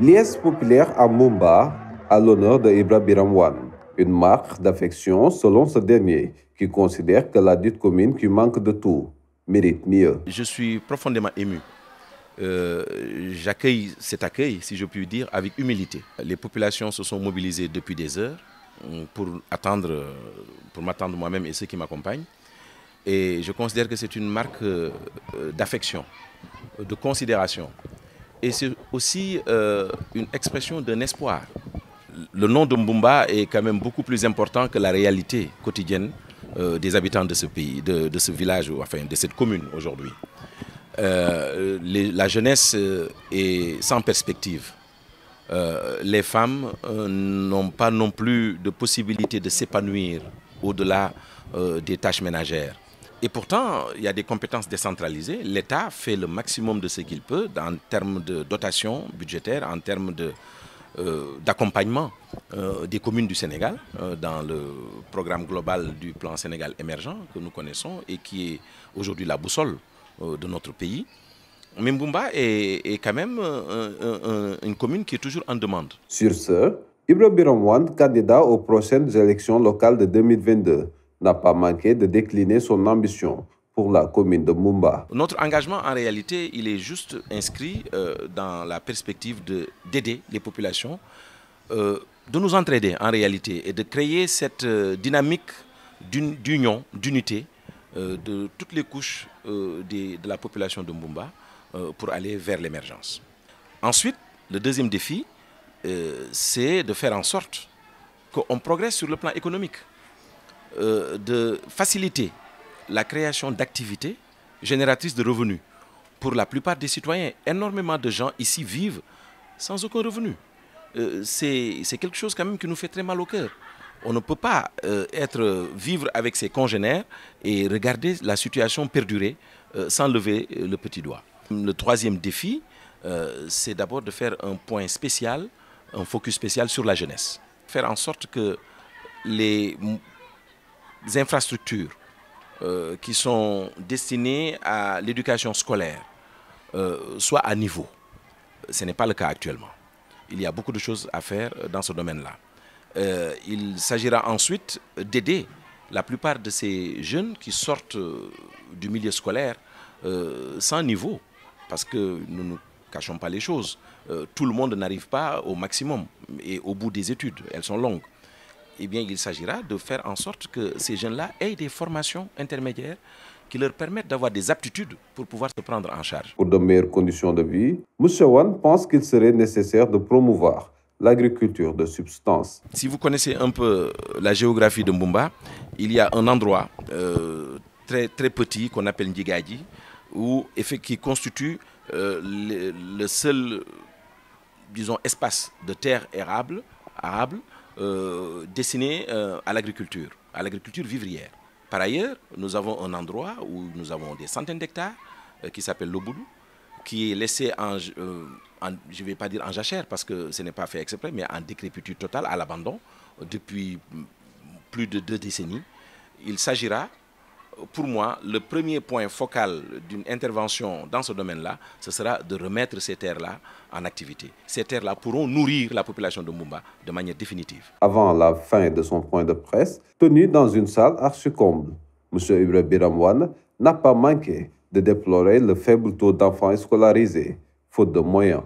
Liesse populaire à Mumba à l'honneur de Ibra Biramwan, une marque d'affection selon ce dernier, qui considère que la dite commune qui manque de tout mérite mieux. Je suis profondément ému. Euh, j'accueille cet accueil, si je puis dire, avec humilité. Les populations se sont mobilisées depuis des heures euh, pour attendre, pour m'attendre moi-même et ceux qui m'accompagnent. Et je considère que c'est une marque euh, euh, d'affection, de considération. Et c'est aussi euh, une expression d'un espoir. Le nom de Mbumba est quand même beaucoup plus important que la réalité quotidienne des habitants de ce pays, de, de, ce village, enfin de cette commune aujourd'hui. la jeunesse est sans perspective. les femmes n'ont pas non plus de possibilité de s'épanouir au-delà des tâches ménagères. Et pourtant, il y a des compétences décentralisées. L'État fait le maximum de ce qu'il peut en termes de dotation budgétaire, en termes euh, d'accompagnement euh, des communes du Sénégal euh, dans le programme global du plan Sénégal émergent que nous connaissons et qui est aujourd'hui la boussole de notre pays. Mimbumba est, quand même une commune qui est toujours en demande. Sur ce, Ibrahim Biromwand, candidat aux prochaines élections locales de 2022, n'a pas manqué de décliner son ambition pour la commune de Mumba. Notre engagement, en réalité, il est juste inscrit euh, dans la perspective d'aider les populations, euh, de nous entraider, en réalité, et de créer cette euh, dynamique d'union, d'unité de toutes les couches de la population de Mumba pour aller vers l'émergence. Ensuite, le deuxième défi, c'est de faire en sorte qu'on progresse sur le plan économique. Euh, de faciliter la création d'activités génératrices de revenus. Pour la plupart des citoyens, énormément de gens ici vivent sans aucun revenu. Euh, c'est quelque chose quand même qui nous fait très mal au cœur. On ne peut pas euh, être, vivre avec ses congénères et regarder la situation perdurer sans lever le petit doigt. Le troisième défi, c'est d'abord de faire un point spécial, un focus spécial sur la jeunesse. Faire en sorte que les des infrastructures euh, qui sont destinées à l'éducation scolaire euh, soit à niveau. Ce n'est pas le cas actuellement. Il y a beaucoup de choses à faire euh, dans ce domaine-là. il s'agira ensuite d'aider la plupart de ces jeunes qui sortent du milieu scolaire sans niveau, parce que nous ne cachons pas les choses. tout le monde n'arrive pas au maximum et au bout des études, elles sont longues. Eh il s'agira de faire en sorte que ces jeunes-là aient des formations intermédiaires qui leur permettent d'avoir des aptitudes pour pouvoir se prendre en charge. Pour de meilleures conditions de vie, M. Wan pense qu'il serait nécessaire de promouvoir l'agriculture de substance. Si vous connaissez un peu la géographie de Mbumba, il y a un endroit euh, très, très petit qu'on appelle Ndigadi, où, qui constitue euh, le, seul, disons, espace de terre arable euh, euh, à l'agriculture, à l'agriculture vivrière. Par ailleurs, nous avons un endroit où nous avons des centaines d'hectares euh, qui s'appelle l'Oboulou, qui est laissé en, euh, en je ne vais pas dire en jachère parce que ce n'est pas fait exprès, mais en décrépitude totale, à l'abandon, depuis plus de deux décennies. Il s'agira pour moi, le premier point focal d'une intervention dans ce domaine-là, ce sera de remettre ces terres-là en activité. Ces terres-là pourront nourrir la population de Mumba de manière définitive. Avant la fin de son point de presse, tenu dans une salle à succombe, M. Ibrahim n'a pas manqué de déplorer le faible taux d'enfants scolarisés, faute de moyens.